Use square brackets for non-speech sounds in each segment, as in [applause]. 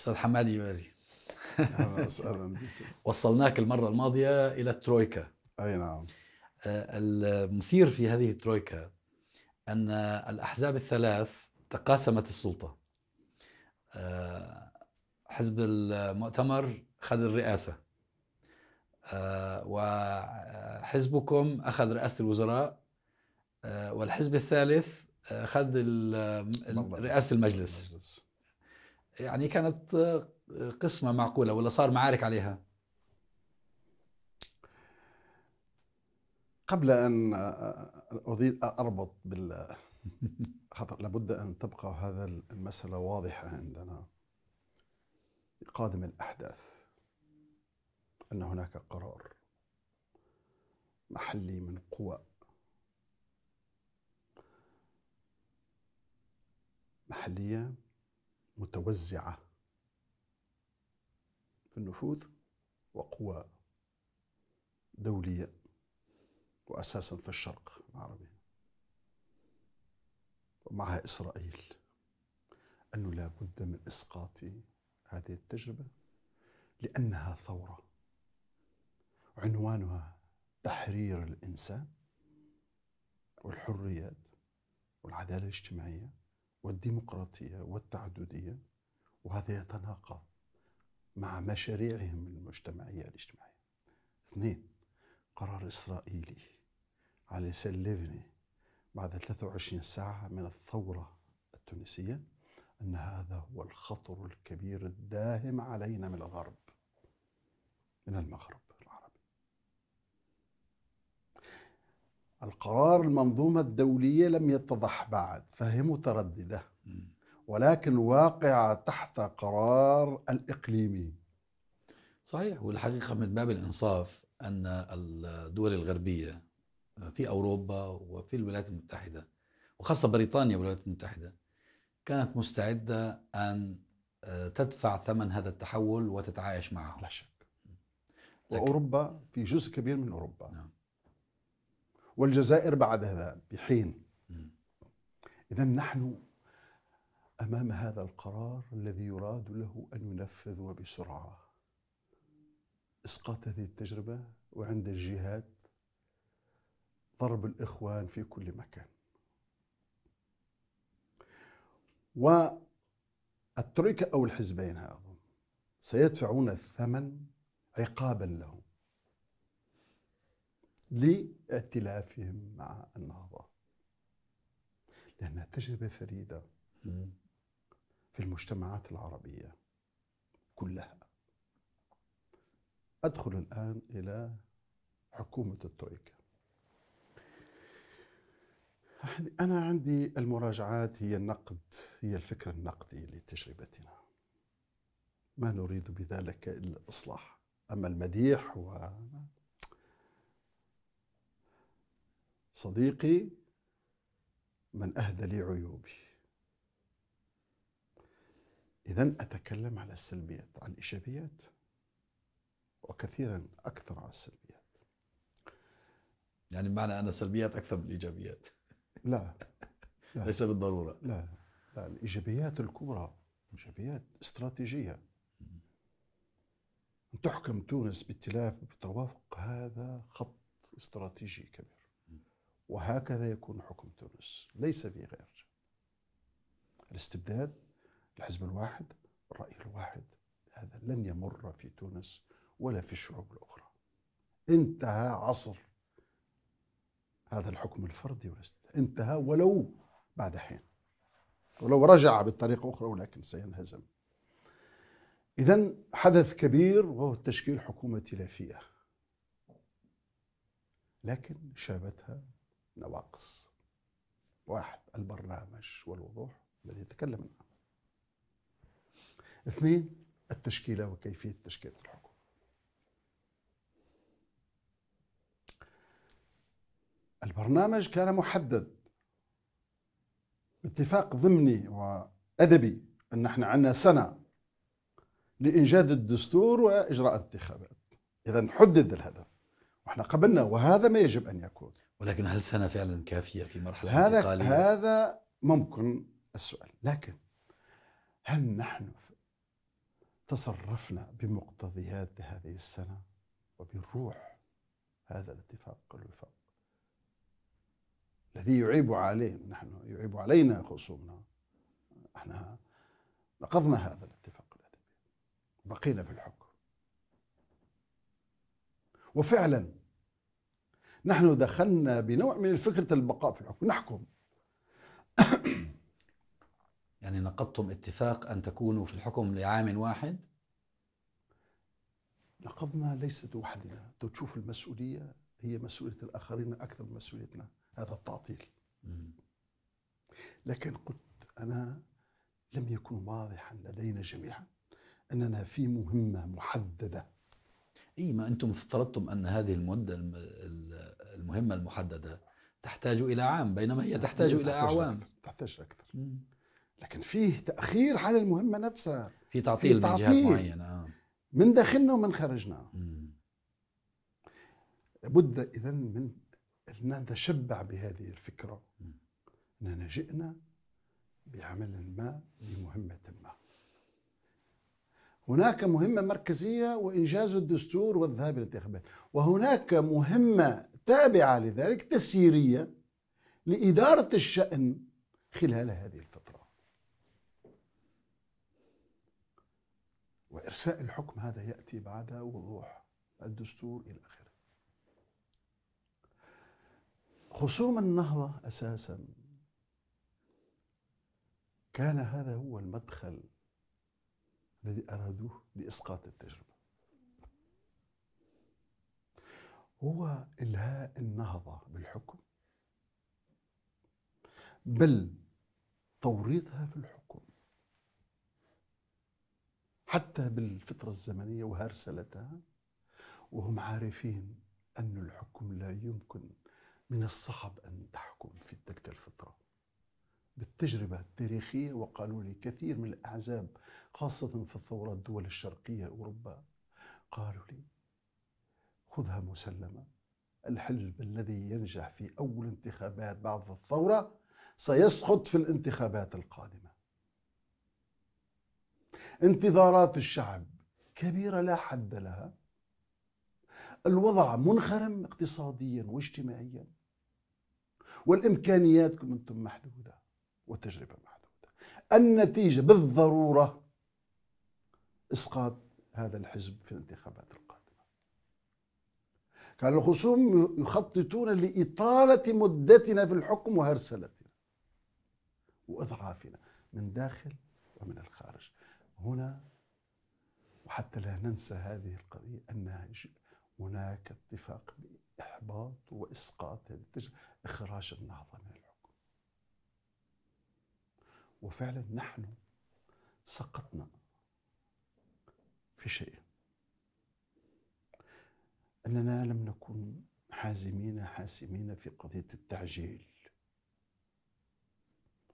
استاذ حماد جبالي اهلا [laughs] وصلناك المره الماضيه الى الترويكا اي نعم آه، المثير في هذه الترويكا ان الاحزاب الثلاث تقاسمت السلطه آه، حزب المؤتمر خذ الرئاسه آه، وحزبكم اخذ رئاسه الوزراء والحزب الثالث أخذ رئاسه المجلس يعني كانت آه، قسمة معقولة ولا صار معارك عليها قبل أن أريد آه، آه، أربط بال [laughs] خطر لابد أن تبقى هذا المسألة واضحة عندنا قادم الأحداث أن هناك قرار محلي من قوى محلية متوزعه في النفوذ وقوى دوليه واساسا في الشرق العربي ومعها اسرائيل انه لا بد من اسقاط هذه التجربه لانها ثوره عنوانها تحرير الانسان والحريات والعداله الاجتماعيه والديمقراطية والتعددية وهذا يتناقض مع مشاريعهم المجتمعية الاجتماعية اثنين قرار إسرائيلي على لسان ليفني بعد 23 ساعة من الثورة التونسية أن هذا هو الخطر الكبير الداهم علينا من الغرب من المغرب القرار المنظومة الدولية لم يتضح بعد فهي مترددة ولكن واقعة تحت قرار الإقليمي صحيح والحقيقة من باب الإنصاف أن الدول الغربية في أوروبا وفي الولايات المتحدة وخاصة بريطانيا والولايات المتحدة كانت مستعدة أن آه، تدفع ثمن هذا التحول وتتعايش معه لا شك وأوروبا في جزء كبير من أوروبا نعم. والجزائر بعد هذا بحين إذا نحن أمام هذا القرار الذي يراد له أن ينفذ وبسرعة إسقاط هذه التجربة وعند الجهات ضرب الإخوان في كل مكان والتريكة أو الحزبين هذا سيدفعون الثمن عقابا لهم لائتلافهم مع النهضة لأنها تجربة فريدة في المجتمعات العربية كلها أدخل الآن إلى حكومة الترويكا أنا عندي المراجعات هي النقد هي الفكر النقدي لتجربتنا ما نريد بذلك إلا الإصلاح أما المديح و صديقي من أهدى لي عيوبي إذا أتكلم على السلبيات عن الإيجابيات وكثيرا أكثر على السلبيات يعني بمعنى أن السلبيات أكثر من الإيجابيات لا, [laughs] لا. ليس بالضرورة لا لا الإيجابيات الكبرى إيجابيات استراتيجية أن تحكم تونس باتلاف بتوافق هذا خط استراتيجي كبير وهكذا يكون حكم تونس ليس في غير الاستبداد الحزب الواحد الرأي الواحد هذا لن يمر في تونس ولا في الشعوب الأخرى انتهى عصر هذا الحكم الفردي والاستبداد انتهى ولو بعد حين ولو رجع بطريقة أخرى ولكن سينهزم إذا حدث كبير وهو تشكيل حكومة تلافية لكن شابتها نواقص واحد البرنامج والوضوح الذي تكلمنا عنه اثنين التشكيلة وكيفية تشكيلة الحكم البرنامج كان محدد باتفاق ضمني وأدبي أن احنا عندنا سنة لإنجاد الدستور وإجراء انتخابات إذا حدد الهدف واحنا قبلنا وهذا ما يجب أن يكون ولكن هل سنة فعلا كافية في مرحلة هذا انتقالية؟ هذا ممكن السؤال لكن هل نحن تصرفنا بمقتضيات هذه السنة وبروح هذا الاتفاق والوفاق الذي يعيب عليه نحن يعيب علينا خصومنا احنا نقضنا هذا الاتفاق الأدبي بقينا في الحكم وفعلا نحن دخلنا بنوع من فكرة البقاء في الحكم نحكم [coughs] يعني نقضتم اتفاق أن تكونوا في الحكم لعام واحد نقضنا ليست وحدنا تشوف المسؤولية هي مسؤولية الآخرين أكثر من مسؤوليتنا هذا التعطيل لكن قلت أنا لم يكن واضحا لدينا جميعا أننا في مهمة محددة اي ما انتم افترضتم ان هذه المده المهمه المحدده تحتاج الى عام بينما هي تحتاج الى اعوام أكثر. تحتاج اكثر مم. لكن فيه تاخير على المهمه نفسها في تعطيل, تعطيل من جهات معينه آه. من داخلنا ومن خارجنا لابد اذا من ان نتشبع بهذه الفكره اننا جئنا بعمل ما لمهمه ما هناك مهمة مركزية وإنجاز الدستور والذهاب إلى الانتخابات وهناك مهمة تابعة لذلك تسييرية لإدارة الشأن خلال هذه الفترة وإرساء الحكم هذا يأتي بعد وضوح الدستور إلى آخره خصوم النهضة أساسا كان هذا هو المدخل الذي أرادوه لإسقاط التجربة هو إلهاء النهضة بالحكم بل توريطها في الحكم حتى بالفترة الزمنية وهرسلتها وهم عارفين أن الحكم لا يمكن من الصعب أن تحكم في تلك الفترة بالتجربة التاريخية وقالوا لي كثير من الأحزاب خاصة في الثورات الدول الشرقية أوروبا قالوا لي خذها مسلمة الحزب الذي ينجح في أول انتخابات بعد الثورة سيسقط في الانتخابات القادمة انتظارات الشعب كبيرة لا حد لها الوضع منخرم اقتصاديا واجتماعيا والإمكانيات أنتم محدودة والتجربة محدودة النتيجة بالضرورة إسقاط هذا الحزب في الانتخابات القادمة كان الخصوم يخططون لإطالة مدتنا في الحكم وهرسلتنا وإضعافنا من داخل ومن الخارج هنا وحتى لا ننسى هذه القضية أنها هناك اتفاق بإحباط وإسقاط هذه التجربة إخراج النهضة من وفعلا نحن سقطنا في شيء أننا لم نكن حازمين حاسمين في قضية التعجيل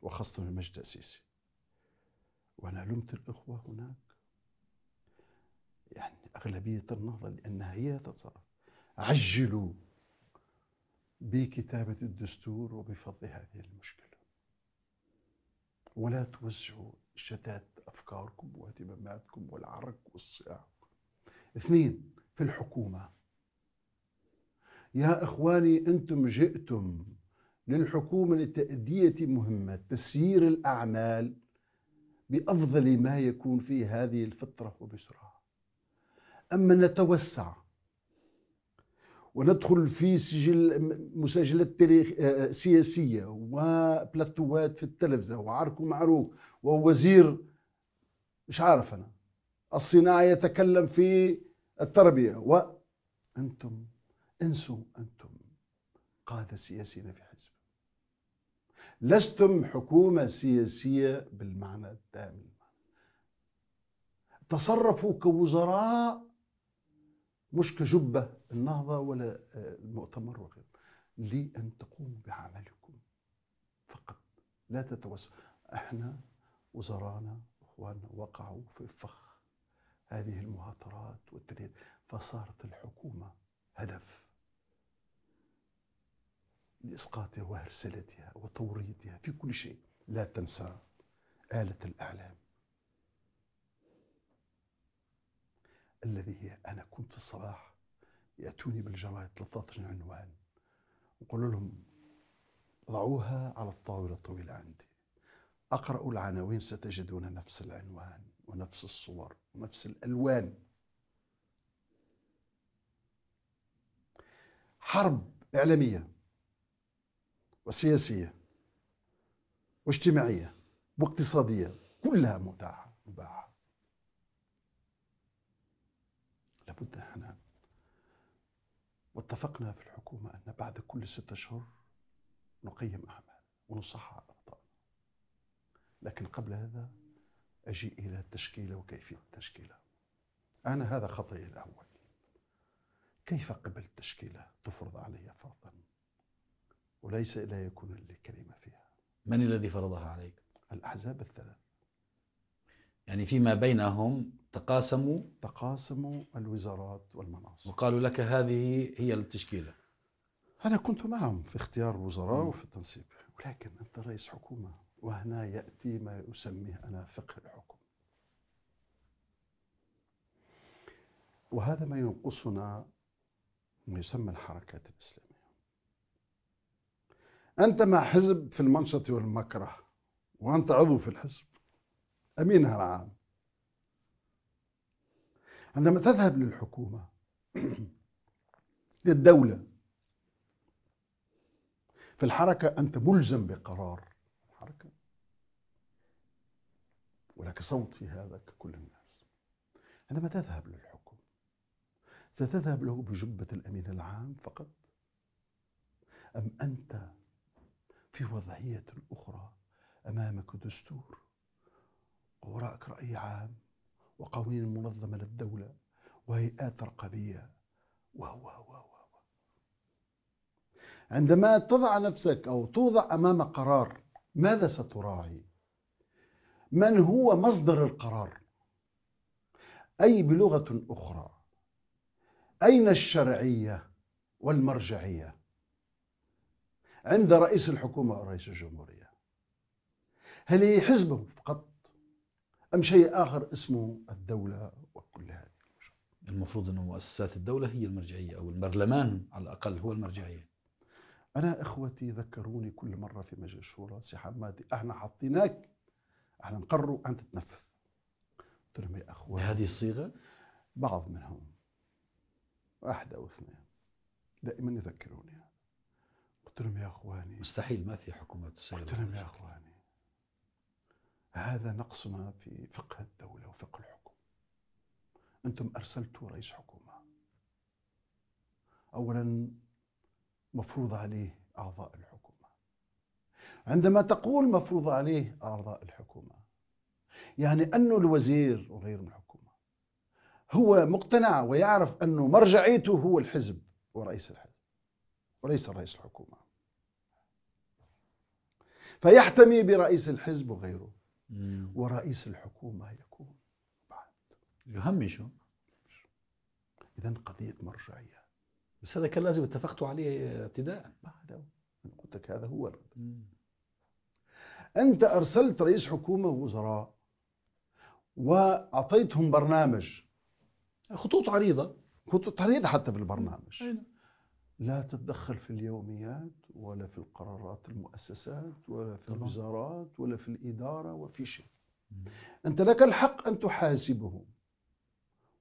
وخاصة من مجد السيسي وأنا لمت الإخوة هناك يعني أغلبية النهضة لأنها هي تتصرف عجلوا بكتابة الدستور وبفض هذه المشكلة ولا توسعوا شتات أفكاركم واهتماماتكم والعرق والصياع اثنين في الحكومة يا إخواني أنتم جئتم للحكومة لتأدية مهمة تسيير الأعمال بأفضل ما يكون في هذه الفترة وبسرعة أما نتوسع وندخل في سجل مساجلات تاريخ آه، آه، سياسية وبلاتوات في التلفزة وعركو معروف ووزير مش عارف أنا الصناعة يتكلم في التربية وأنتم انسوا أنتم قادة سياسيين في حزب لستم حكومة سياسية بالمعنى التام تصرفوا كوزراء مش كجبة النهضة ولا آه، المؤتمر وغيره لأن تقوموا بعملكم فقط لا تتوسع احنا وزرانا اخواننا وقعوا في فخ هذه المهاترات والتريد فصارت الحكومة هدف لإسقاطها وهرسلتها وتوريطها في كل شيء لا تنسى آلة الإعلام الذي هي أنا كنت في الصباح يأتوني بالجرايد 13 عنوان وقول لهم ضعوها على الطاولة الطويلة عندي أقرأ العناوين ستجدون نفس العنوان ونفس الصور ونفس الألوان حرب إعلامية وسياسية واجتماعية واقتصادية كلها متاحة مباحة لابد هنا واتفقنا في الحكومة أن بعد كل ستة أشهر نقيم أعمال ونصحح أخطاء لكن قبل هذا أجيء إلى التشكيلة وكيفية التشكيلة أنا هذا خطأي الأول كيف قبل تشكيلة تفرض علي فرضا وليس لا يكون لي كلمة فيها من الذي فرضها عليك؟ الأحزاب الثلاث يعني فيما بينهم تقاسموا تقاسموا الوزارات والمناصب وقالوا لك هذه هي التشكيلة أنا كنت معهم في اختيار الوزراء وفي التنصيب ولكن أنت رئيس حكومة وهنا يأتي ما أسميه أنا فقه الحكم وهذا ما ينقصنا ما يسمى الحركات الإسلامية أنت مع حزب في المنشط والمكره وأنت عضو في الحزب أمينها العام عندما تذهب للحكومة [clears throat] للدولة في الحركة أنت ملزم بقرار الحركة ولك صوت في هذا ككل الناس عندما تذهب للحكم ستذهب له بجبة الأمين العام فقط أم أنت في وضعية أخرى أمامك دستور وراءك رأي عام وقوانين منظمة للدولة وهيئات رقابية وهو هو هو هو. عندما تضع نفسك أو توضع أمام قرار ماذا ستراعي من هو مصدر القرار أي بلغة أخرى أين الشرعية والمرجعية عند رئيس الحكومة أو رئيس الجمهورية هل هي حزبه فقط أم شيء آخر اسمه الدولة وكل هذه المفروض أن مؤسسات الدولة هي المرجعية أو البرلمان على الأقل هو المرجعية أنا إخوتي ذكروني كل مرة في مجلس الشورى سي حمادي احنا حطيناك احنا نقروا أن تتنفذ قلت لهم يا أخوان هذه الصيغة؟ بعض منهم واحد أو اثنين دائما يذكروني قلت لهم يا أخواني مستحيل ما في حكومة قلت لهم يا أخواني هذا نقصنا في فقه الدولة وفقه الحكم أنتم أرسلتوا رئيس حكومة أولا مفروض عليه أعضاء الحكومة عندما تقول مفروض عليه أعضاء الحكومة يعني أنه الوزير وغير من الحكومة هو مقتنع ويعرف أنه مرجعيته هو الحزب ورئيس الحزب وليس رئيس الحكومة فيحتمي برئيس الحزب وغيره ورئيس الحكومة يكون بعد يهمشه إذا قضية مرجعية بس هذا كان لازم اتفقتوا عليه ابتداء ما هذا قلت لك هذا هو أنت أرسلت رئيس حكومة ووزراء وأعطيتهم برنامج خطوط عريضة خطوط عريضة حتى في البرنامج أينا. أيوة. لا تتدخل في اليوميات ولا في القرارات المؤسسات ولا في طبعا. الوزارات ولا في الإدارة وفي شيء مم. أنت لك الحق أن تحاسبه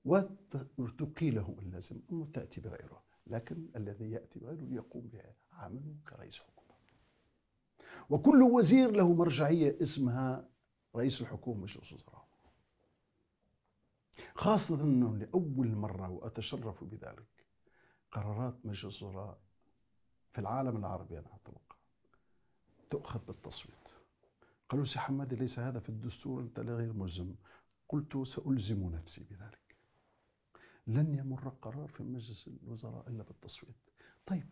وتقيله إن اللازم أما تأتي بغيره لكن الذي يأتي بغيره يقوم بعمله كرئيس حكومة وكل وزير له مرجعية اسمها رئيس الحكومة مجلس الوزراء خاصة أنه لأول مرة وأتشرف بذلك قرارات مجلس الوزراء في العالم العربي أنا أتوقع تؤخذ بالتصويت قالوا سي حمادي ليس هذا في الدستور أنت غير ملزم قلت سألزم نفسي بذلك لن يمر قرار في مجلس الوزراء إلا بالتصويت طيب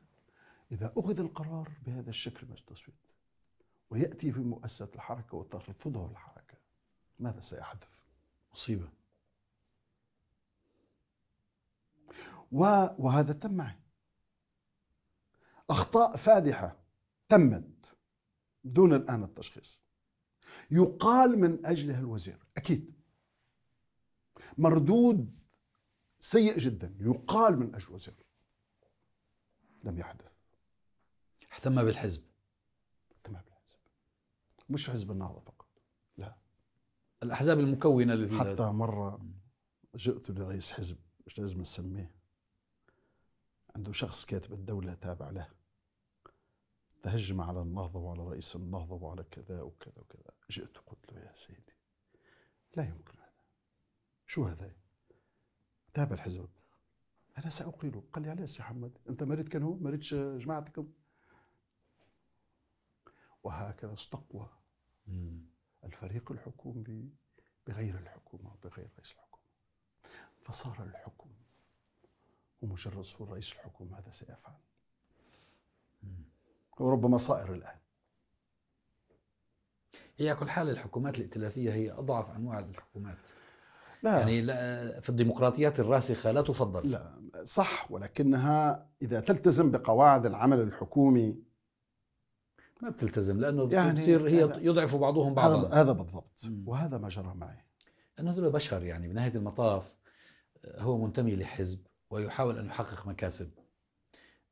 إذا أخذ القرار بهذا الشكل من التصويت ويأتي في مؤسسة الحركة وترفضه الحركة ماذا سيحدث؟ مصيبة وهذا تم معي أخطاء فادحة تمت دون الآن التشخيص يقال من أجلها الوزير أكيد مردود سيء جدا يقال من أجل وزير لم يحدث اهتم بالحزب اهتم بالحزب مش حزب النهضة فقط لا الأحزاب المكونة حتى مرة جئت لرئيس حزب مش لازم نسميه عنده شخص كاتب الدولة تابع له تهجم على النهضة وعلى رئيس النهضة وعلى كذا وكذا وكذا جئت قلت له يا سيدي لا يمكن هذا شو هذا تابع الحزب أنا سأقيله قال لي علاش يا حمد أنت مريض كان هو مريضش جماعتكم وهكذا استقوى الفريق الحكومي بغير الحكومة بغير رئيس الحكومة فصار الحكم ومجرد صور رئيس الحكومة ماذا سيفعل وربما صائر الآن هي كل حال الحكومات الائتلافية هي أضعف أنواع الحكومات لا يعني لا في الديمقراطيات الراسخة لا تفضل لا صح ولكنها إذا تلتزم بقواعد العمل الحكومي ما بتلتزم لأنه يعني بتصير هي يضعف بعضهم بعضا هذا, هذا بالضبط وهذا ما جرى معي أنه هذول بشر يعني بنهاية المطاف هو منتمي لحزب ويحاول ان يحقق مكاسب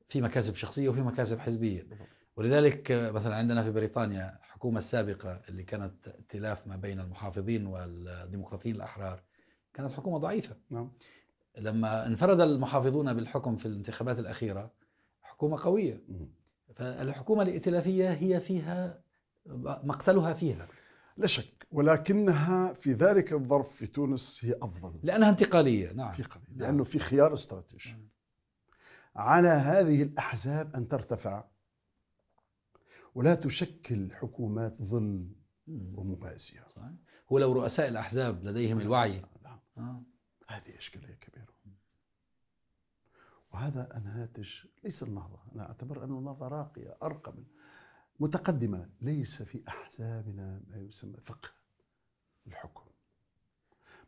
في مكاسب شخصيه وفي مكاسب حزبيه ولذلك مثلا عندنا في بريطانيا الحكومه السابقه اللي كانت ائتلاف ما بين المحافظين والديمقراطيين الاحرار كانت حكومه ضعيفه نعم لما انفرد المحافظون بالحكم في الانتخابات الاخيره حكومه قويه فالحكومه الائتلافيه هي فيها مقتلها فيها لا شك ولكنها في ذلك الظرف في تونس هي افضل لانها انتقاليه نعم في قضية. نعم. لانه نعم. في خيار استراتيجي نعم. على هذه الاحزاب ان ترتفع ولا تشكل حكومات ظل وموازيه صحيح ولو رؤساء الاحزاب لديهم الوعي نعم. آه. هذه اشكاليه كبيره وهذا الهاتش ليس النهضه انا اعتبر انه النهضه راقيه ارقى من متقدمه ليس في احزابنا ما يسمى فقه الحكم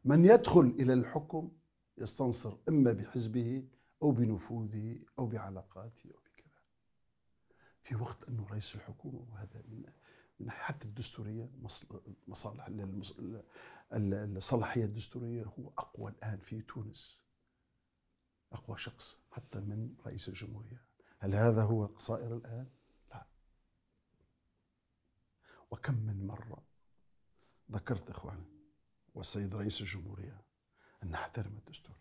من يدخل إلى الحكم يستنصر إما بحزبه أو بنفوذه أو بعلاقاته أو بكذا في وقت أنه رئيس الحكومة وهذا من من حتى الدستورية مصالح الصلاحية الدستورية هو أقوى الآن في تونس أقوى شخص حتى من رئيس الجمهورية هل هذا هو قصائر الآن؟ لا وكم من مرة ذكرت إخواني والسيد رئيس الجمهورية أن نحترم الدستور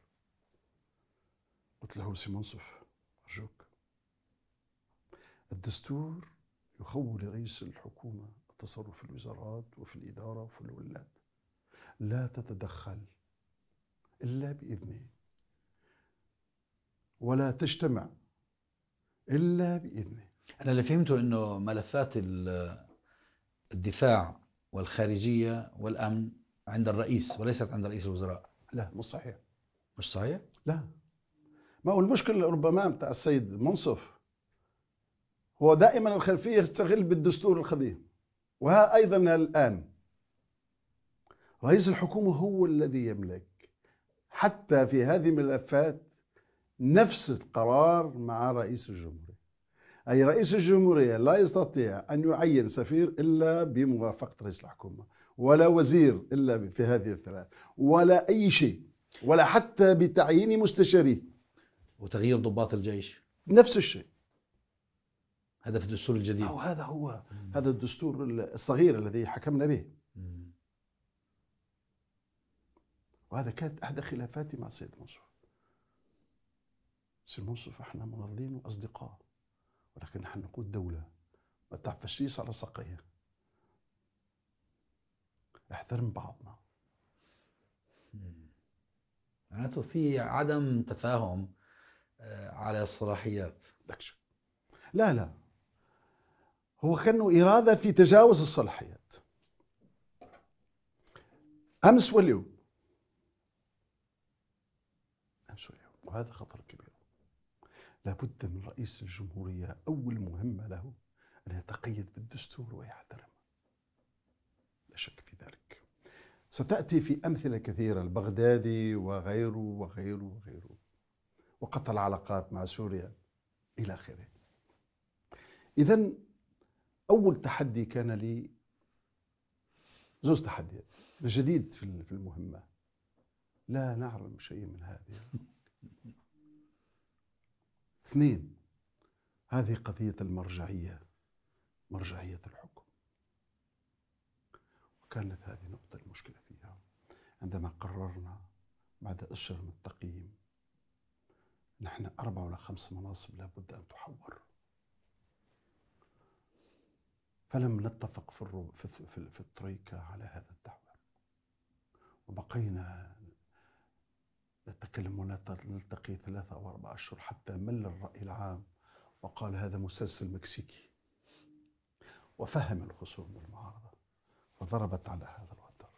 قلت له سي منصف أرجوك الدستور يخول رئيس الحكومة التصرف في الوزارات وفي الإدارة وفي الولايات لا تتدخل إلا بإذنه ولا تجتمع إلا بإذنه أنا اللي فهمته أنه ملفات الدفاع والخارجيه والامن عند الرئيس وليست عند رئيس الوزراء لا مش صحيح مش صحيح؟ لا ما هو المشكله ربما بتاع السيد منصف هو دائما الخلفيه يشتغل بالدستور القديم وها ايضا الان رئيس الحكومه هو الذي يملك حتى في هذه الملفات نفس القرار مع رئيس الجمهوريه أي رئيس الجمهورية لا يستطيع أن يعين سفير إلا بموافقة رئيس الحكومة ولا وزير إلا في هذه الثلاث ولا أي شيء ولا حتى بتعيين مستشاريه وتغيير ضباط الجيش نفس الشيء هذا في الدستور الجديد أو هذا هو مم. هذا الدستور الصغير الذي حكمنا به مم. وهذا كانت احدى خلافاتي مع السيد منصور السيد منصور احنا مناضلين واصدقاء ولكن نحن نقود دولة ما تعفشيش على سقية احترم بعضنا معناته في عدم تفاهم آه، على الصلاحيات دكشة. لا لا هو كانه إرادة في تجاوز الصلاحيات أمس واليوم أمس واليوم وهذا خطر كبير لابد من رئيس الجمهورية أول مهمة له أن يتقيد بالدستور ويحترمه لا شك في ذلك ستأتي في أمثلة كثيرة البغدادي وغيره وغيره وغيره وقطع العلاقات مع سوريا إلى آخره إذا أول تحدي كان لي زوز تحديات جديد في المهمة لا نعلم شيء من هذه اثنين هذه قضية المرجعية مرجعية الحكم وكانت هذه نقطة المشكلة فيها عندما قررنا بعد أشهر من التقييم نحن أربع ولا خمس مناصب لابد أن تحور فلم نتفق في, في, في التريكة على هذا الدعوة وبقينا نتكلم ونلتقي ثلاثة أو أربعة أشهر حتى مل الرأي العام وقال هذا مسلسل مكسيكي وفهم الخصوم والمعارضة وضربت على هذا الوتر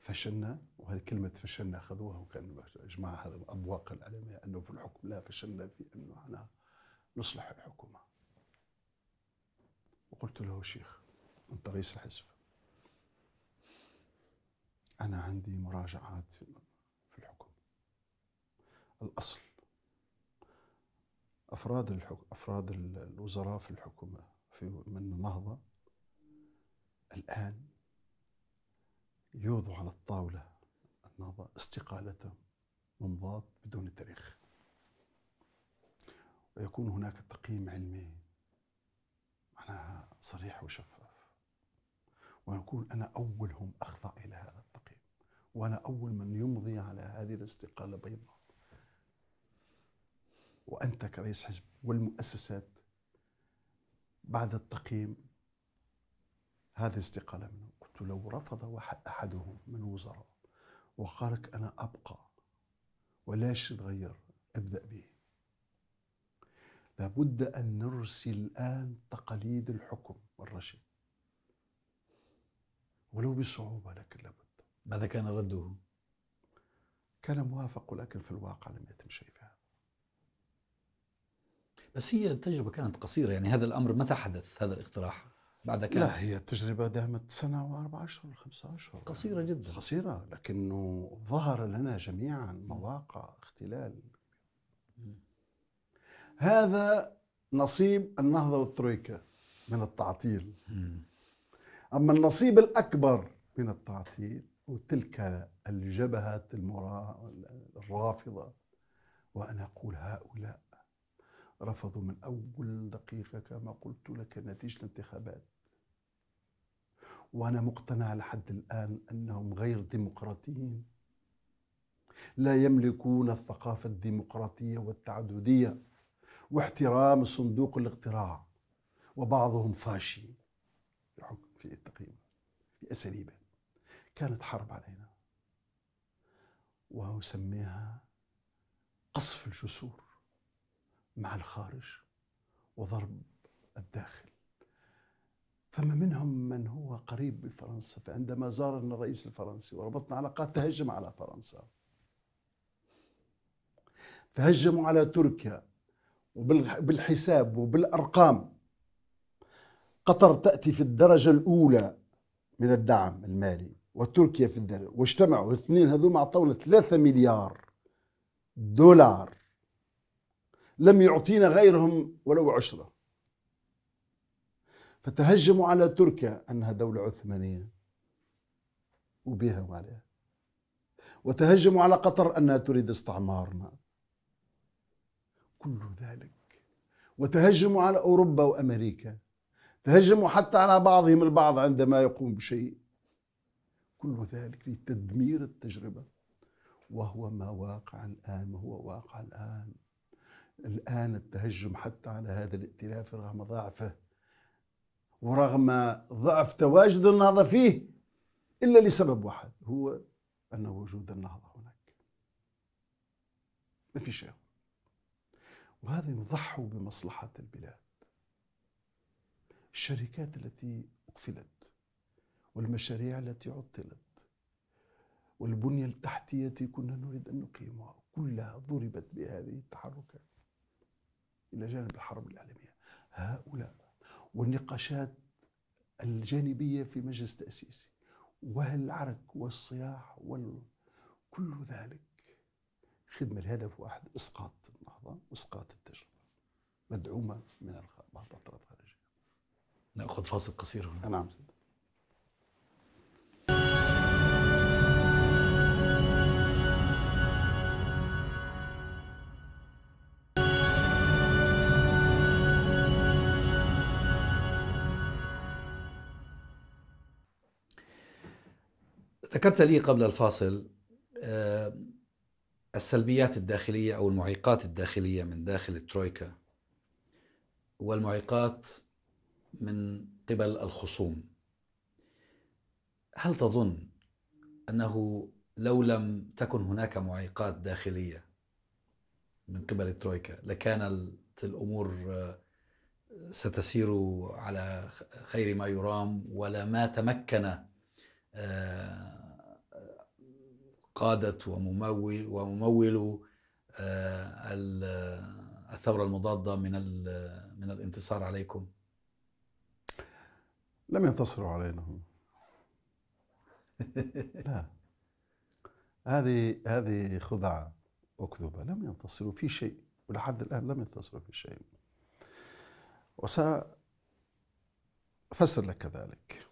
فشلنا وهذه كلمة فشلنا أخذوها وكان إجماع هذا أبواق الألمية أنه في الحكم لا فشلنا في أنه احنا نصلح الحكومة وقلت له شيخ أنت رئيس الحزب أنا عندي مراجعات في الحكم الأصل أفراد الحكم أفراد الوزراء في الحكومة في من النهضة الآن يوضع على الطاولة النهضة استقالتهم ممضات بدون تاريخ ويكون هناك تقييم علمي معناها صريح وشفاف ويكون أنا أولهم أخضع إلى هذا وأنا أول من يمضي على هذه الاستقالة بيضاء وأنت كرئيس حزب والمؤسسات بعد التقييم هذه استقالة منه قلت لو رفض أحدهم من الوزراء وقالك أنا أبقى ولاش تغير ابدأ به لابد أن نرسل الآن تقاليد الحكم الرشيد ولو بصعوبة لكن لابد ماذا كان رده؟ كان موافق ولكن في الواقع لم يتم شيء فيها بس هي التجربة كانت قصيرة يعني هذا الأمر متى حدث هذا الاقتراح؟ بعد كان لا هي التجربة دامت سنة وأربع أشهر وخمسة أشهر قصيرة جدا قصيرة لكنه ظهر لنا جميعا مواقع اختلال هذا نصيب النهضة والترويكا من التعطيل أما النصيب الأكبر من التعطيل وتلك الجبهة الرافضة وأنا أقول هؤلاء رفضوا من أول دقيقة كما قلت لك نتيجة الانتخابات وأنا مقتنع لحد الآن أنهم غير ديمقراطيين لا يملكون الثقافة الديمقراطية والتعددية واحترام صندوق الاقتراع وبعضهم فاشي في التقييم في في أساليبه كانت حرب علينا وأسميها قصف الجسور مع الخارج وضرب الداخل فما منهم من هو قريب بفرنسا فعندما زارنا الرئيس الفرنسي وربطنا علاقات تهجم على فرنسا تهجموا على تركيا وبالحساب وبالأرقام قطر تأتي في الدرجة الأولى من الدعم المالي وتركيا في الدولة واجتمعوا الاثنين هذوما اعطونا 3 مليار دولار لم يعطينا غيرهم ولو عشرة فتهجموا على تركيا أنها دولة عثمانية وبها وعليها وتهجموا على قطر أنها تريد استعمارنا كل ذلك وتهجموا على أوروبا وأمريكا تهجموا حتى على بعضهم البعض عندما يقوم بشيء كل ذلك لتدمير التجربة وهو ما واقع الآن وهو واقع الآن الآن التهجم حتى على هذا الائتلاف رغم ضعفه ورغم ضعف تواجد النهضة فيه إلا لسبب واحد هو أن وجود النهضة هناك ما في شيء وهذا يضحوا بمصلحة البلاد الشركات التي أقفلت والمشاريع التي عطلت والبنية التحتية التي كنا نريد أن نقيمها كلها ضربت بهذه التحركات إلى جانب الحرب الإعلامية هؤلاء والنقاشات الجانبية في مجلس تأسيسي والعرك والصياح وال... كل ذلك خدمة الهدف واحد إسقاط النهضة وإسقاط التجربة مدعومة من بعض الأطراف الخارجية نأخذ فاصل قصير هنا نعم ذكرت لي قبل الفاصل آه، السلبيات الداخلية أو المعيقات الداخلية من داخل الترويكا والمعيقات من قبل الخصوم هل تظن أنه لو لم تكن هناك معيقات داخلية من قبل الترويكا لكانت الأمور آه، ستسير على خير ما يرام ولا ما تمكن آه، قادة وممول وممول آه، الثورة المضادة من من الانتصار عليكم؟ لم ينتصروا علينا هم [laughs] لا هذه هذه خدعة أكذوبة لم ينتصروا في شيء ولحد الآن لم ينتصروا في شيء وسأفسر لك ذلك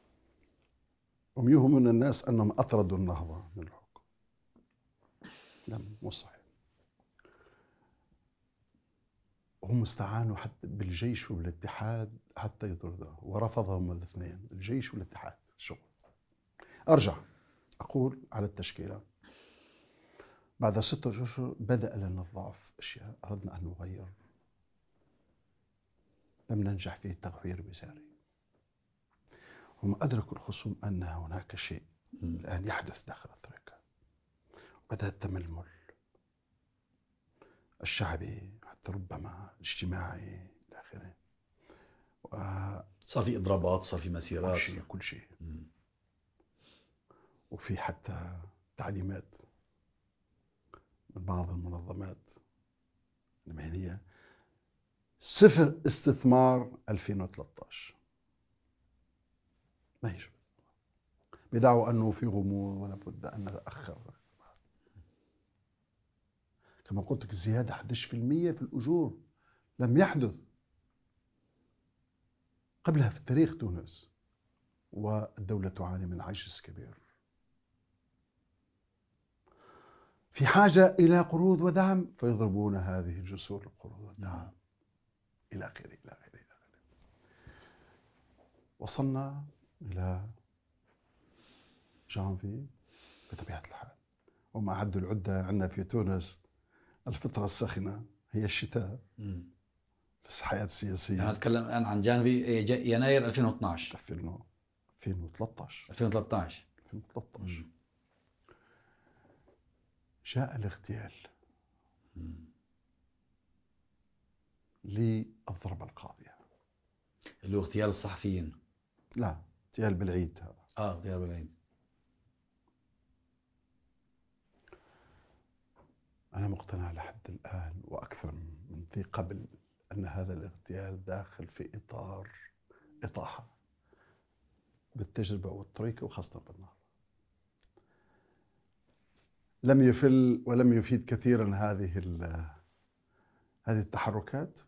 هم يهمون الناس أنهم أطردوا النهضة من لم صحيح هم استعانوا حتى بالجيش والاتحاد حتى يطردوه ورفضهم الاثنين الجيش والاتحاد شغل أرجع أقول على التشكيلة بعد ستة أشهر بدأ لنا الضعف أشياء أردنا أن نغير لم ننجح في التغيير بساري هم أدركوا الخصوم أن هناك شيء الآن يحدث داخل الثريا بدا التململ الشعبي حتى ربما الاجتماعي الى اخره صار في اضرابات صار في مسيرات كل شيء كل شيء وفي حتى تعليمات من بعض المنظمات المهنيه صفر استثمار 2013 ما هيش بدعوا انه في غموض ولا بد ان نتاخر كما قلت لك الزياده 11% في الاجور لم يحدث قبلها في التاريخ تونس والدوله تعاني من عجز كبير في حاجه الى قروض ودعم فيضربون هذه الجسور القروض والدعم الى اخره الى اخره الى اخره وصلنا الى جانفي بطبيعه الحال وما أعدوا العده عندنا في تونس الفترة الساخنة هي الشتاء في الحياة السياسية أنا يعني أتكلم الآن عن جانبي إيه، يناير 2012 2013 2013 2013 مم. جاء الاغتيال للضربة القاضية اللي هو اغتيال الصحفيين لا اغتيال بالعيد هذا اه اغتيال بالعيد أنا مقتنع لحد الآن وأكثر من ذي قبل أن هذا الاغتيال داخل في إطار إطاحة بالتجربة والطريقة وخاصة بالنار لم يفل ولم يفيد كثيرا هذه هذه التحركات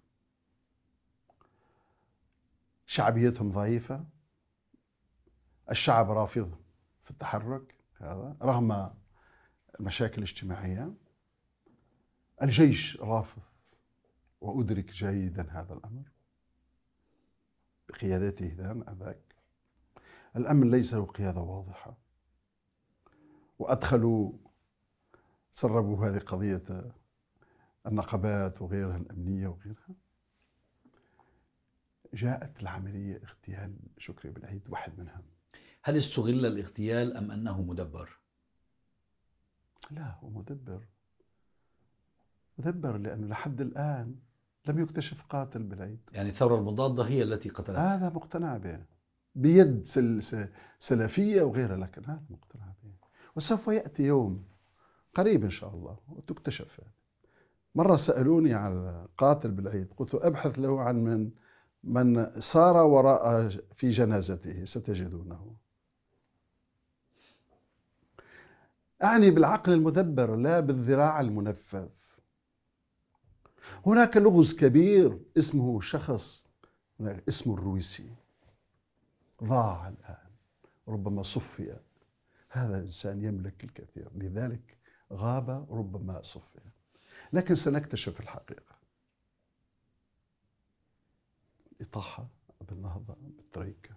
شعبيتهم ضعيفة الشعب رافض في التحرك هذا رغم المشاكل الاجتماعية الجيش رافض وأدرك جيدا هذا الأمر بقيادته ذان أذاك الأمن ليس له قيادة واضحة وأدخلوا سربوا هذه قضية النقبات وغيرها الأمنية وغيرها جاءت العملية اغتيال شكري بن عيد واحد منها هل استغل الاغتيال أم أنه مدبر؟ لا هو مدبر مدبر لأنه لحد الآن لم يكتشف قاتل بالعيد يعني الثورة المضادة هي التي قتلت هذا مقتنع به بيد سل سلفية وغيرها لكن هذا مقتنع به وسوف يأتي يوم قريب إن شاء الله وتكتشف مرة سألوني عن قاتل بالعيد قلت أبحث له عن من من صار وراء في جنازته ستجدونه أعني بالعقل المدبر لا بالذراع المنفذ هناك لغز كبير اسمه شخص اسمه الرويسي ضاع الآن ربما صفي هذا إنسان يملك الكثير لذلك غاب ربما صفي لكن سنكتشف الحقيقة إطاحة بالنهضة بالتريكة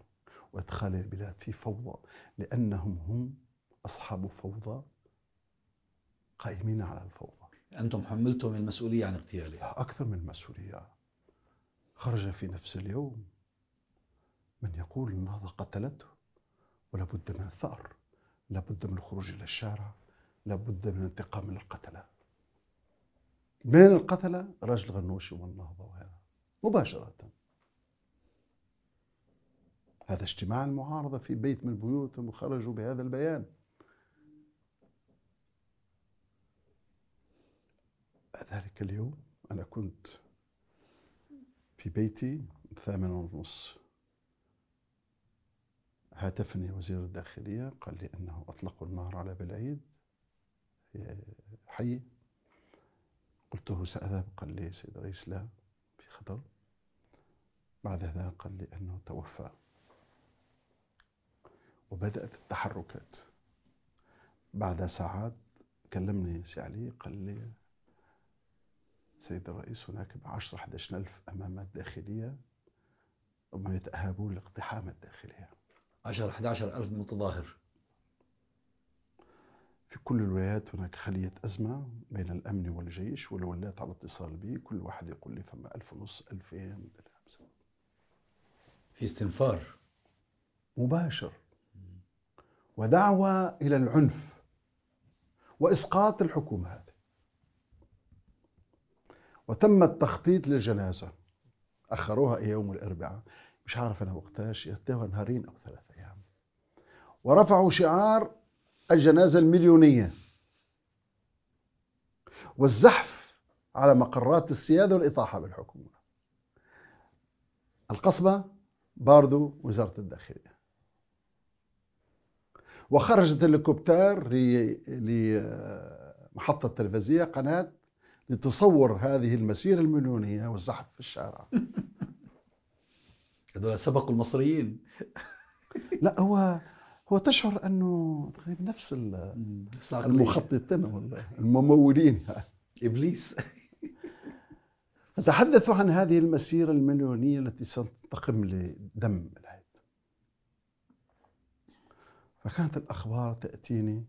وإدخال البلاد في فوضى لأنهم هم أصحاب فوضى قائمين على الفوضى أنتم حملتم المسؤولية عن اغتياله أكثر من مسؤولية خرج في نفس اليوم من يقول النهضة قتلته ولابد من الثأر لابد من الخروج إلى الشارع لابد من الانتقام من القتلة من القتلة رجل غنوشي والنهضة وهذا مباشرة هذا اجتماع المعارضة في بيت من بيوتهم وخرجوا بهذا البيان ذلك اليوم أنا كنت في بيتي الثامنة ونص هاتفني وزير الداخلية قال لي أنه أطلقوا النار على بالعيد في حي قلت له سأذهب قال لي سيد رئيس لا في خطر بعد ذلك قال لي أنه توفى وبدأت التحركات بعد ساعات كلمني سي علي قال لي سيد الرئيس هناك ب 10 11 ألف أمامات داخلية هم يتأهبون لاقتحام الداخلية 10 11 ألف متظاهر في كل الولايات هناك خلية أزمة بين الأمن والجيش والولايات على اتصال بي كل واحد يقول لي فما ألف ونص ألفين في استنفار مباشر ودعوة إلى العنف وإسقاط الحكومة هذه وتم التخطيط للجنازة أخروها إلى يوم الأربعاء مش عارف أنا وقتاش يتوى نهارين أو ثلاثة أيام ورفعوا شعار الجنازة المليونية والزحف على مقرات السيادة والإطاحة بالحكومة القصبة باردو وزارة الداخلية وخرجت الهليكوبتر لمحطة تلفزية قناة لتصور هذه المسيرة المليونية والزحف في الشارع [laughs] هذول سبقوا المصريين [laughs] لا هو هو تشعر انه تقريبا نفس المخططين الممولين [laughs] ابليس نتحدث عن هذه المسيرة المليونية التي ستنتقم لدم العيد فكانت الأخبار تأتيني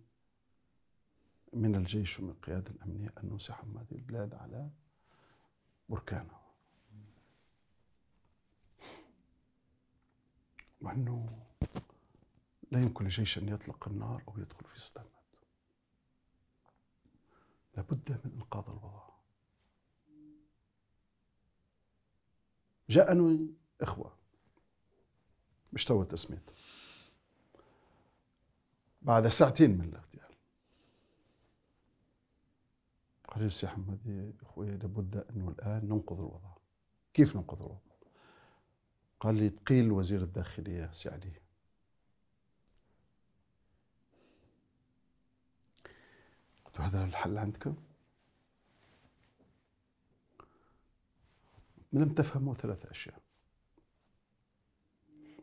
من الجيش ومن القيادة الأمنية أن نزاحم هذه البلاد على بركانه وأنه لا يمكن لجيش أن يطلق النار أو يدخل في صدامات لابد من إنقاذ الوضع جاءني إخوة مش توا تسميت بعد ساعتين من الاغتيال قال لي سي يا اخوي لابد انه الان ننقض الوضع كيف ننقض الوضع؟ قال لي تقيل وزير الداخليه سي علي قلت هذا الحل عندكم؟ لم تفهموا ثلاث اشياء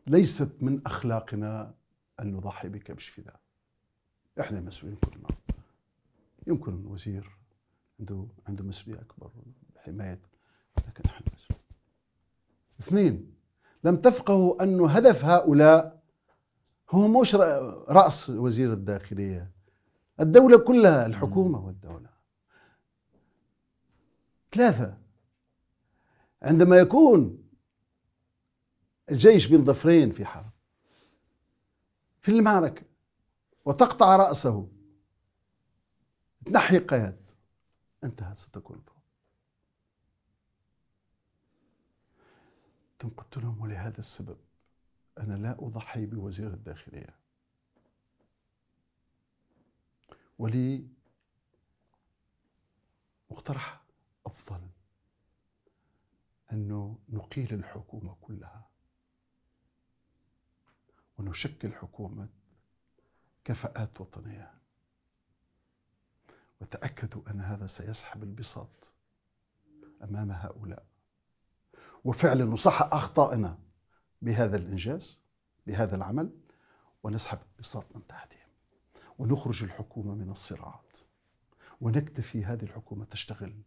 ليست من اخلاقنا ان نضحي بكبش فداء احنا مسؤولين كلنا يمكن الوزير عنده عنده مسؤوليه اكبر حمايه لكن احنا اثنين لم تفقهوا أن هدف هؤلاء هو مش رأس وزير الداخلية الدولة كلها الحكومة والدولة ثلاثة عندما يكون الجيش بين ظفرين في حرب في المعركة وتقطع رأسه تنحي قياد انتهى ستكون الفوضى ثم قلت لهم ولهذا السبب أنا لا أضحي بوزير الداخلية ولي مقترح أفضل أنه نقيل الحكومة كلها ونشكل حكومة كفاءات وطنيه وتأكدوا أن هذا سيسحب البساط أمام هؤلاء وفعلا نصحح أخطائنا بهذا الإنجاز بهذا العمل ونسحب البساط من تحتهم ونخرج الحكومة من الصراعات ونكتفي هذه الحكومة تشتغل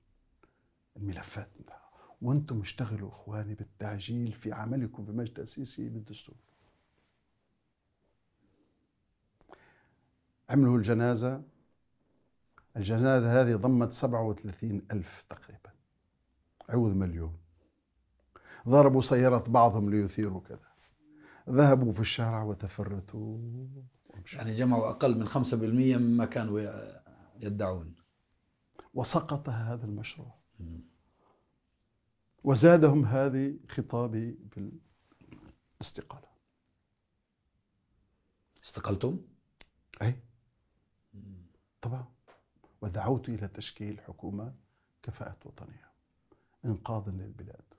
الملفات منها وانتم اشتغلوا اخواني بالتعجيل في عملكم بمجد اسيسي بالدستور عملوا الجنازه الجنازة هذه ضمت 37 ألف تقريبا عوض مليون ضربوا سيارة بعضهم ليثيروا كذا ذهبوا في الشارع وتفرتوا ومشوا. يعني جمعوا أقل من 5% مما كانوا يدعون وسقط هذا المشروع وزادهم هذه خطابي بالاستقالة استقلتم؟ أي طبعا ودعوت إلى تشكيل حكومة كفاءة وطنية إنقاذا للبلاد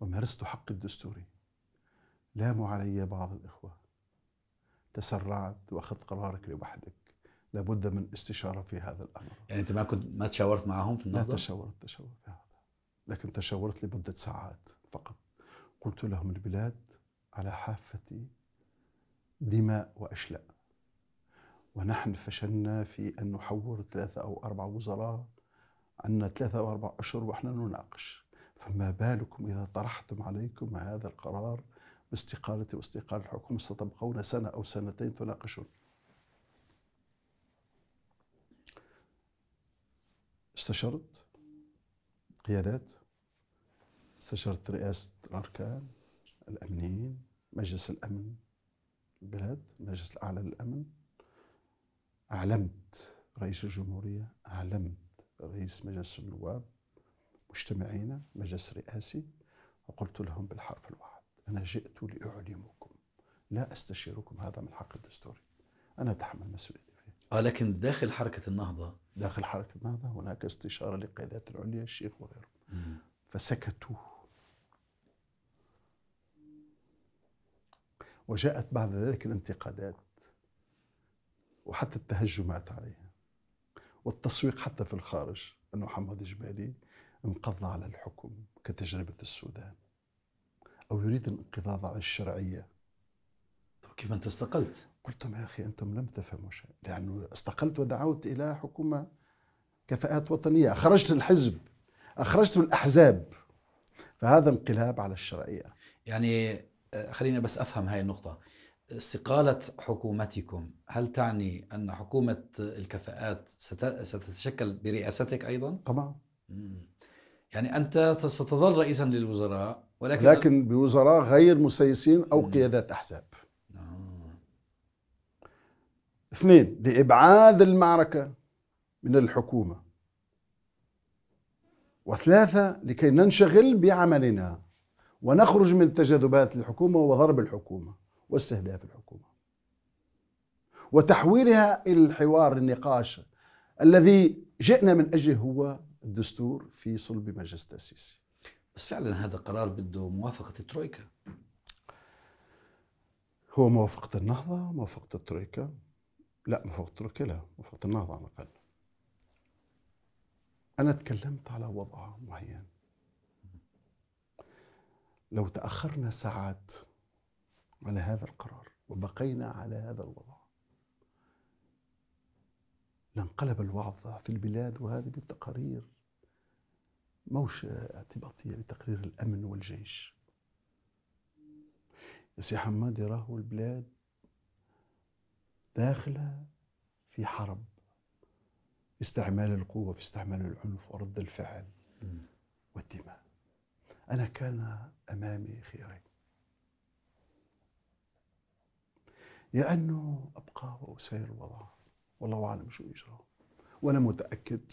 ومارست حقي الدستوري لاموا علي بعض الإخوة تسرعت وأخذت قرارك لوحدك لابد من استشارة في هذا الأمر يعني أنت ما كنت ما تشاورت معهم في النهضة؟ لا تشاورت تشاور في هذا لكن تشاورت لمدة ساعات فقط قلت لهم البلاد على حافة دماء وأشلاء ونحن فشلنا في أن نحور ثلاثة أو أربعة وزراء عندنا ثلاثة أو أربعة أشهر وإحنا نناقش فما بالكم إذا طرحتم عليكم هذا القرار باستقالتي واستقالة الحكومة ستبقون سنة أو سنتين تناقشون استشرت قيادات استشرت رئاسة الأركان الأمنيين مجلس الأمن البلاد المجلس الأعلى للأمن أعلمت رئيس الجمهورية أعلمت رئيس مجلس النواب مجتمعينا مجلس رئاسي وقلت لهم بالحرف الواحد أنا جئت لأعلمكم لا أستشيركم هذا من حق الدستوري أنا أتحمل مسؤوليتي فيه آه لكن داخل حركة النهضة داخل حركة النهضة هناك استشارة للقيادات العليا الشيخ وغيره فسكتوا وجاءت بعد ذلك الانتقادات وحتى التهجمات عليه والتسويق حتى في الخارج انه محمد جبالي انقض على الحكم كتجربة السودان أو يريد الانقضاض على الشرعية طيب كيف أنت استقلت؟ قلت لهم يا أخي أنتم لم تفهموا شيء لأنه استقلت ودعوت إلى حكومة كفاءات وطنية أخرجت الحزب أخرجت الأحزاب فهذا انقلاب على الشرعية يعني آه، خليني بس أفهم هاي النقطة استقالة حكومتكم هل تعني أن حكومة الكفاءات ستتشكل برئاستك أيضا؟ طبعا يعني أنت ستظل رئيسا للوزراء ولكن لكن بوزراء غير مسيسين أو مم. قيادات أحزاب آه. اثنين لإبعاد المعركة من الحكومة وثلاثة لكي ننشغل بعملنا ونخرج من تجاذبات الحكومة وضرب الحكومة واستهداف الحكومه. وتحويلها الى الحوار النقاش الذي جئنا من اجله هو الدستور في صلب مجلس تاسيسي. بس فعلا هذا قرار بده موافقه الترويكا. هو موافقه النهضه، موافقه الترويكا. لا موافقه الترويكا لا، موافقه النهضه على الاقل. انا تكلمت على وضع معين. لو تاخرنا ساعات على هذا القرار وبقينا على هذا الوضع لانقلب الوضع في البلاد وهذه بالتقارير موش اعتباطية بتقرير الأمن والجيش يا سي حمادي راهو البلاد داخلة في حرب في استعمال القوة في استعمال العنف ورد الفعل والدماء أنا كان أمامي خيارين يا أنه أبقى وأسير الوضع والله أعلم شو يجرى وأنا متأكد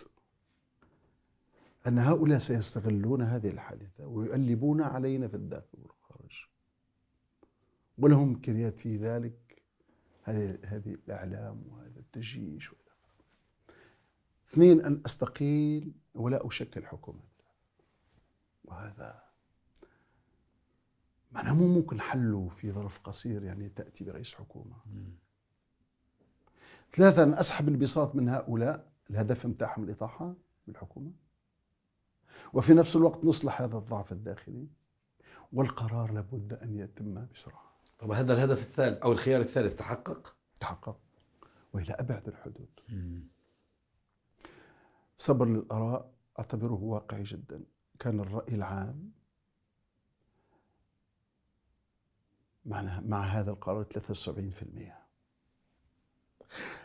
أن هؤلاء سيستغلون هذه الحادثة ويؤلبون علينا في الداخل والخارج ولهم إمكانيات في ذلك هذه هذه الإعلام وهذا التجيش وهذا اثنين أن أستقيل ولا أشكل حكومة وهذا معناها مو ممكن حله في ظرف قصير يعني تأتي برئيس حكومة ثلاثة أسحب البساط من هؤلاء الهدف متاعهم الإطاحة بالحكومة وفي نفس الوقت نصلح هذا الضعف الداخلي والقرار لابد أن يتم بسرعة طب هذا الهدف الثالث أو الخيار الثالث تحقق؟ تحقق وإلى أبعد الحدود صبر للآراء أعتبره واقعي جدا كان الرأي العام معنا مع هذا القرار 73%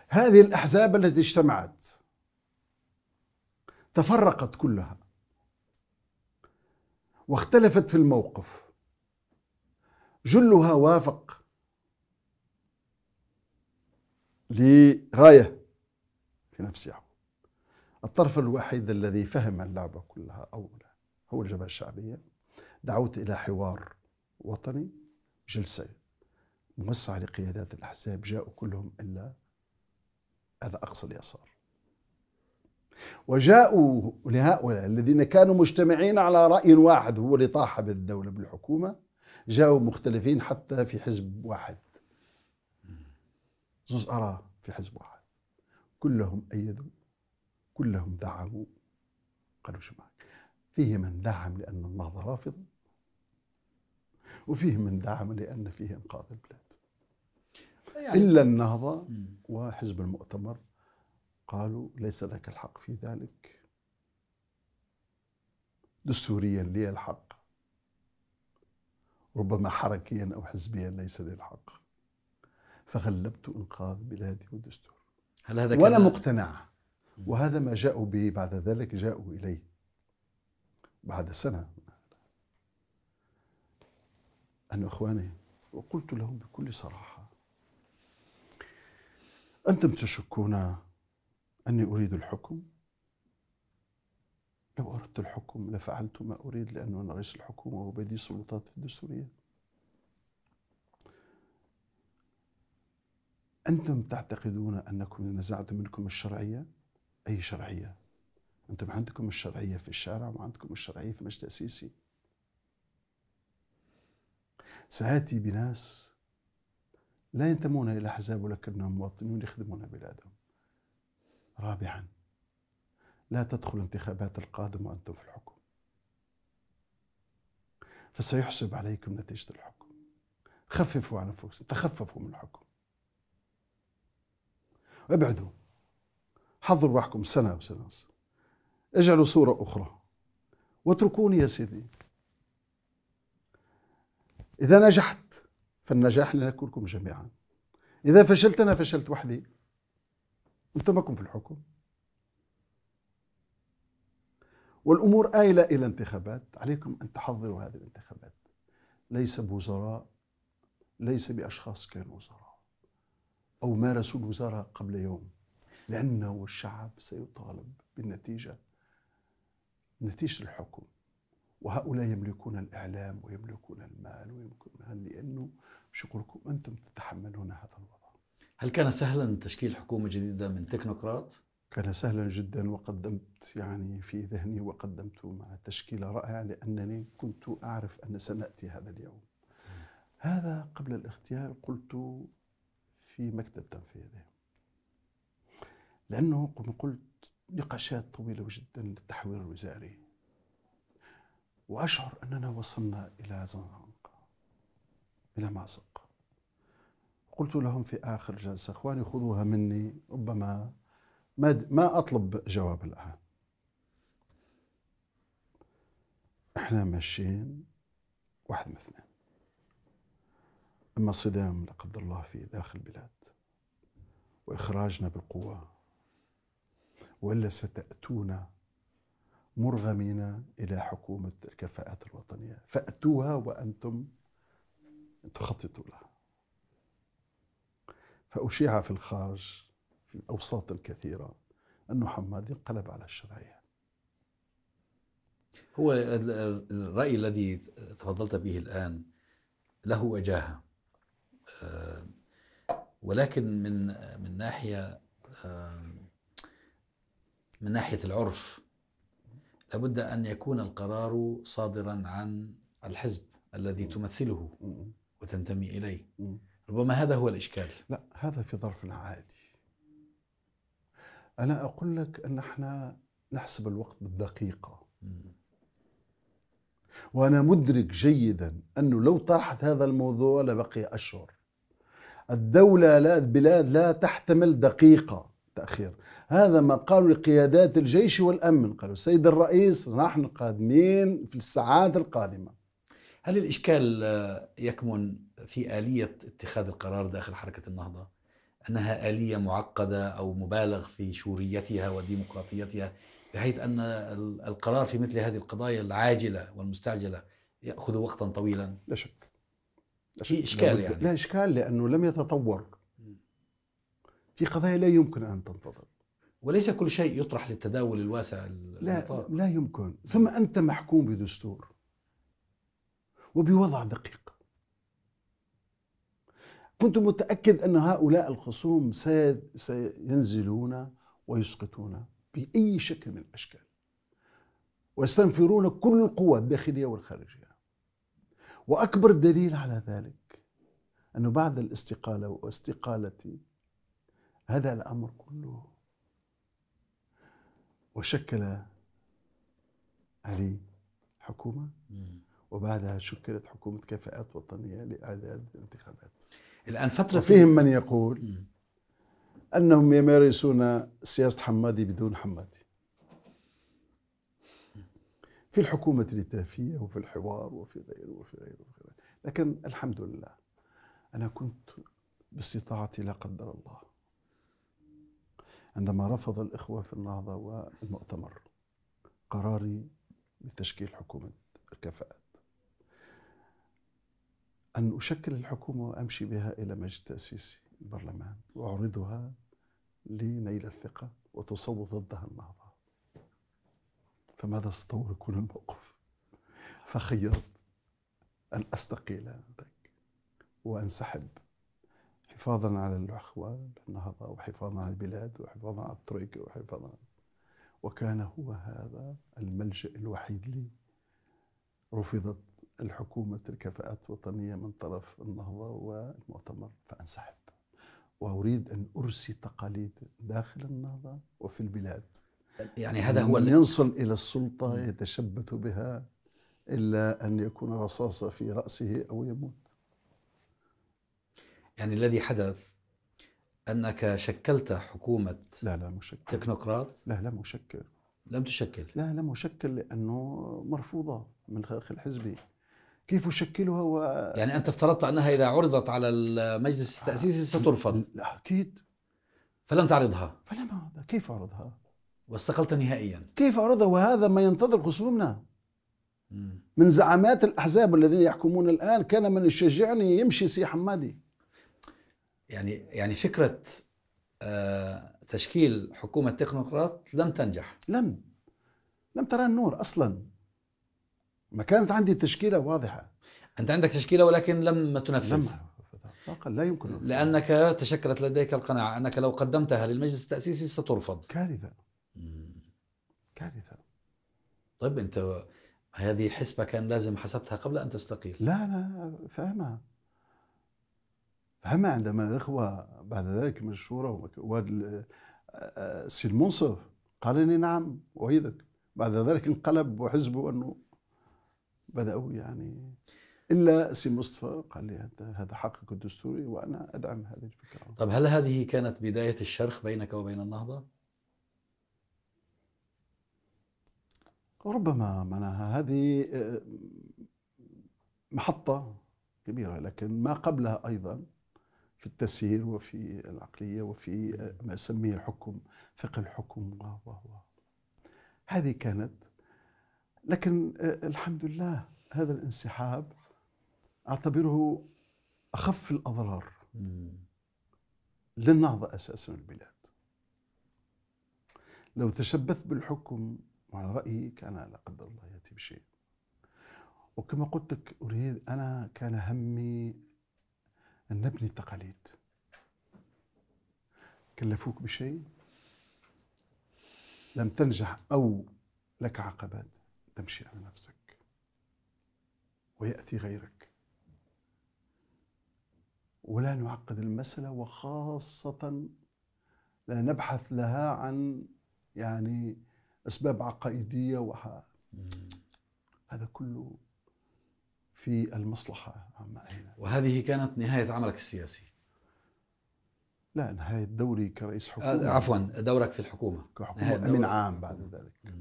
هذه الأحزاب التي اجتمعت تفرقت كلها واختلفت في الموقف جلها وافق لغاية في نفس الطرف الوحيد الذي فهم اللعبة كلها أولا هو الجبهة الشعبية دعوت إلى حوار وطني جلسة موسعة لقيادات الأحزاب جاءوا كلهم إلا هذا أقصى اليسار وجاءوا لهؤلاء الذين كانوا مجتمعين على رأي واحد هو اللي طاح بالدولة بالحكومة جاءوا مختلفين حتى في حزب واحد زوز أرى في حزب واحد كلهم أيدوا كلهم دعموا قالوا شو معك فيه من دعم لأن النهضة رافضة وفيه من دعم لأن فيه إنقاذ البلاد يعني إلا النهضة وحزب المؤتمر قالوا ليس لك الحق في ذلك دستوريا لي الحق ربما حركيا أو حزبيا ليس لي الحق فغلبت إنقاذ بلادي والدستور هل هذا وأنا مقتنع وهذا ما جاءوا به بعد ذلك جاءوا إليه بعد سنة أن إخواني وقلت لهم بكل صراحة أنتم تشكون أني أريد الحكم لو أردت الحكم لفعلت ما أريد لأنه أنا رئيس الحكومة وبدي سلطات في الدستورية أنتم تعتقدون أنكم نزعتم منكم الشرعية أي شرعية أنتم عندكم الشرعية في الشارع وعندكم الشرعية في مجلس التأسيسي سآتي بناس لا ينتمون إلى أحزاب ولكنهم مواطنون يخدمون بلادهم رابعا لا تدخل انتخابات القادمة وأنتم في الحكم فسيحسب عليكم نتيجة الحكم خففوا عن أنفسكم تخففوا من الحكم ابعدوا حضروا روحكم سنة وسنة اجعلوا صورة أخرى واتركوني يا سيدي إذا نجحت فالنجاح لنا كلكم جميعا إذا فشلت أنا فشلت وحدي أنتم في الحكم والأمور آيلة إلى انتخابات عليكم أن تحضروا هذه الانتخابات ليس بوزراء ليس بأشخاص كانوا وزراء أو مارسوا الوزارة قبل يوم لأنه الشعب سيطالب بالنتيجة نتيجة الحكم وهؤلاء يملكون الإعلام ويملكون المال ويملكون لأنه شكركم أنتم تتحملون هذا الوضع هل كان سهلا تشكيل حكومة جديدة من تكنوقراط؟ كان سهلا جدا وقدمت يعني في ذهني وقدمت مع تشكيلة رائعة لأنني كنت أعرف أن سنأتي هذا اليوم هذا قبل الاختيار قلت في مكتب تنفيذي لأنه قلت نقاشات طويلة جدا للتحوير الوزاري وأشعر أننا وصلنا إلى زنزانقة إلى مازق قلت لهم في آخر جلسة إخواني خذوها مني ربما ما, ما أطلب جواب الآن احنا ماشيين واحد من اثنين اما صدام لا قدر الله في داخل البلاد واخراجنا بالقوه وإلا ستاتونا مرغمين إلى حكومة الكفاءات الوطنية فأتوها وأنتم تخططوا لها فأشيع في الخارج في أوساط كثيرة أن حماد انقلب على الشرعية هو الرأي الذي تفضلت به الآن له وجاهة آه، ولكن من من ناحية آه، من ناحية العرف لابد أن يكون القرار صادرا عن الحزب الذي تمثله وتنتمي إليه ربما هذا هو الإشكال لا هذا في ظرف عادي أنا أقول لك أن احنا نحسب الوقت بالدقيقة وأنا مدرك جيدا أنه لو طرحت هذا الموضوع لبقي أشهر الدولة لا البلاد لا تحتمل دقيقة تأخير هذا ما قالوا لقيادات الجيش والأمن قالوا سيد الرئيس نحن قادمين في الساعات القادمة هل الإشكال آه، يكمن في آلية اتخاذ القرار داخل حركة النهضة أنها آلية معقدة أو مبالغ في شوريتها وديمقراطيتها بحيث أن القرار في مثل هذه القضايا العاجلة والمستعجلة يأخذ وقتا طويلا لا شك لا شك. في إشكال يعني لا إشكال لأنه لم يتطور في قضايا لا يمكن أن تنتظر وليس كل شيء يطرح للتداول الواسع لا لا يمكن ثم أنت محكوم بدستور وبوضع دقيق كنت متأكد أن هؤلاء الخصوم سينزلون ويسقطون بأي شكل من الأشكال ويستنفرون كل القوى الداخلية والخارجية وأكبر دليل على ذلك أنه بعد الاستقالة واستقالتي هذا الأمر كله وشكل علي حكومة وبعدها شكلت حكومة كفاءات وطنية لإعداد الانتخابات الآن فترة فيهم من يقول أنهم يمارسون سياسة حمادي بدون حمادي في الحكومة التافية وفي الحوار وفي غيره وفي غيره وفي غيره لكن الحمد لله أنا كنت باستطاعتي لا قدر الله عندما رفض الإخوة في النهضة والمؤتمر قراري بتشكيل حكومة الكفاءات أن أشكل الحكومة وأمشي بها إلى مجلس تأسيسي البرلمان وأعرضها لنيل الثقة وتصوت ضدها النهضة فماذا ستطور يكون الموقف فخيرت أن أستقيل وأنسحب حفاظا على الأخوة النهضة وحفاظا على البلاد وحفاظا على الطريق وحفاظا وكان هو هذا الملجأ الوحيد لي رفضت الحكومة الكفاءات الوطنية من طرف النهضة والمؤتمر فأنسحب وأريد أن أرسي تقاليد داخل النهضة وفي البلاد يعني هذا هو من ينصل إلى السلطة يتشبث بها إلا أن يكون رصاصة في رأسه أو يموت يعني الذي حدث انك شكلت حكومه لا لا مشكل تكنوقراط لا لا مشكل لم تشكل لا لا مشكل لانه مرفوضه من داخل حزبي كيف أشكلها و... يعني أنت افترضت أنها إذا عرضت على المجلس آه، التأسيسي سترفض لا أكيد فلم تعرضها فلم أعرضها كيف أعرضها واستقلت نهائيا كيف أعرضها وهذا ما ينتظر خصومنا من زعامات الأحزاب الذين يحكمون الآن كان من يشجعني يمشي سي حمادي يعني يعني فكره آه، تشكيل حكومه تكنوقراط لم تنجح لم لم ترى النور اصلا ما كانت عندي تشكيله واضحه انت عندك تشكيله ولكن لم تنفذ لم اطلاقا لا يمكن لانك تشكلت لديك القناعه انك لو قدمتها للمجلس التاسيسي سترفض كارثه كارثه طيب انت هذه حسبه كان لازم حسبتها قبل ان تستقيل لا لا فاهمها فهما عندما الإخوة بعد ذلك من الشورى السي آه، آه، المنصف قال لي نعم أعيدك بعد ذلك انقلب وحزبه أنه بدأوا يعني الا السي مصطفى قال لي هذا حقك الدستوري وانا ادعم هذه الفكره. طب هل هذه كانت بدايه الشرخ بينك وبين النهضه؟ ربما معناها هذه آه، محطه كبيره لكن ما قبلها ايضا في التسيير وفي العقلية وفي آه، ما أسميه الحكم فقه الحكم و و و هذه كانت لكن آه، الحمد لله هذا الانسحاب أعتبره أخف الأضرار للنهضة أساسا البلاد لو تشبثت بالحكم وعلى رأيي كان لا قدر الله يأتي بشيء وكما قلت لك أريد أنا كان همي أن نبني التقاليد كلفوك بشيء لم تنجح أو لك عقبات تمشي على نفسك ويأتي غيرك ولا نعقد المسألة وخاصة لا نبحث لها عن يعني أسباب عقائدية وها هذا كله في المصلحة عامة وهذه كانت نهاية عملك السياسي لا نهاية دوري كرئيس آه، حكومة عفوا دورك في الحكومة كحكومة أمين عام بعد ذلك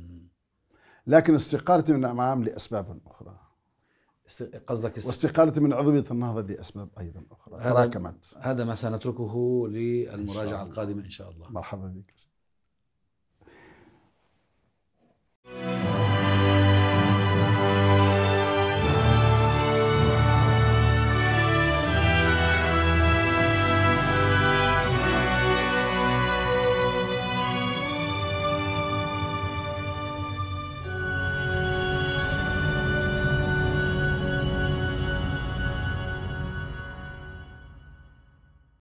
لكن استقالتي من عام لأسباب أخرى قصدك است... واستقالتي من عضوية النهضة لأسباب أيضا أخرى تراكمت هذا ما سنتركه للمراجعة القادمة إن شاء الله مرحبا بك سيدي